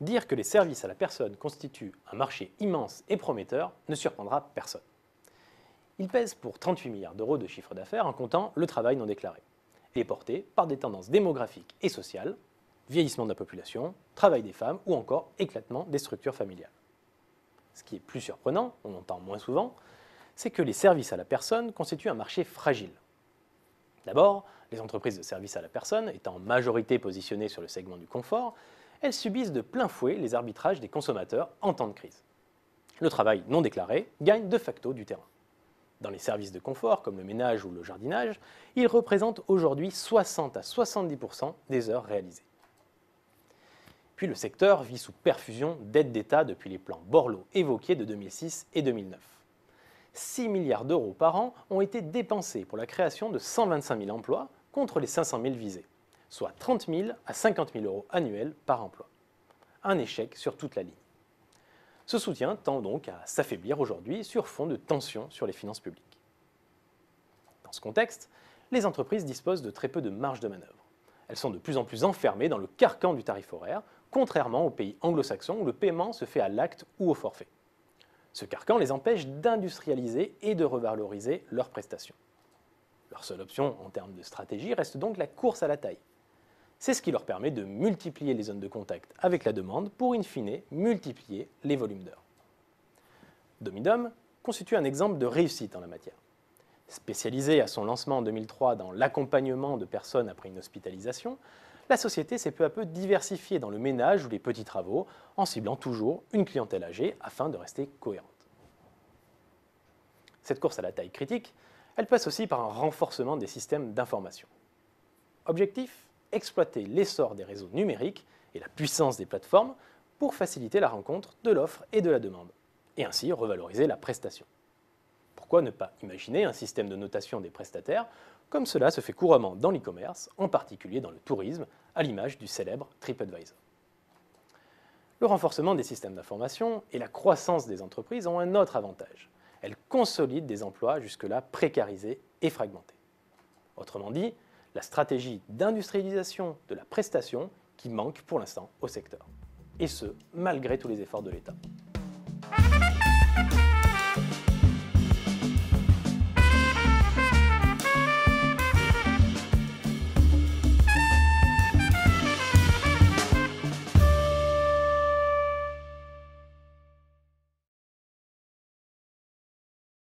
Dire que les services à la personne constituent un marché immense et prometteur ne surprendra personne. Il pèse pour 38 milliards d'euros de chiffre d'affaires en comptant le travail non déclaré, et est porté par des tendances démographiques et sociales, vieillissement de la population, travail des femmes ou encore éclatement des structures familiales. Ce qui est plus surprenant, on l'entend moins souvent, c'est que les services à la personne constituent un marché fragile. D'abord, les entreprises de services à la personne étant en majorité positionnées sur le segment du confort, elles subissent de plein fouet les arbitrages des consommateurs en temps de crise. Le travail non déclaré gagne de facto du terrain. Dans les services de confort, comme le ménage ou le jardinage, il représente aujourd'hui 60 à 70% des heures réalisées. Puis le secteur vit sous perfusion d'aides d'État depuis les plans Borloo évoqués de 2006 et 2009. 6 milliards d'euros par an ont été dépensés pour la création de 125 000 emplois contre les 500 000 visés soit 30 000 à 50 000 euros annuels par emploi. Un échec sur toute la ligne. Ce soutien tend donc à s'affaiblir aujourd'hui sur fond de tension sur les finances publiques. Dans ce contexte, les entreprises disposent de très peu de marge de manœuvre. Elles sont de plus en plus enfermées dans le carcan du tarif horaire, contrairement aux pays anglo-saxons où le paiement se fait à l'acte ou au forfait. Ce carcan les empêche d'industrialiser et de revaloriser leurs prestations. Leur seule option en termes de stratégie reste donc la course à la taille. C'est ce qui leur permet de multiplier les zones de contact avec la demande pour in fine multiplier les volumes d'heures. Domidom constitue un exemple de réussite en la matière. Spécialisée à son lancement en 2003 dans l'accompagnement de personnes après une hospitalisation, la société s'est peu à peu diversifiée dans le ménage ou les petits travaux, en ciblant toujours une clientèle âgée afin de rester cohérente. Cette course à la taille critique, elle passe aussi par un renforcement des systèmes d'information. Objectif exploiter l'essor des réseaux numériques et la puissance des plateformes pour faciliter la rencontre de l'offre et de la demande, et ainsi revaloriser la prestation. Pourquoi ne pas imaginer un système de notation des prestataires, comme cela se fait couramment dans l'e-commerce, en particulier dans le tourisme, à l'image du célèbre TripAdvisor Le renforcement des systèmes d'information et la croissance des entreprises ont un autre avantage. Elles consolident des emplois jusque-là précarisés et fragmentés. Autrement dit, la stratégie d'industrialisation de la prestation qui manque pour l'instant au secteur. Et ce, malgré tous les efforts de l'État.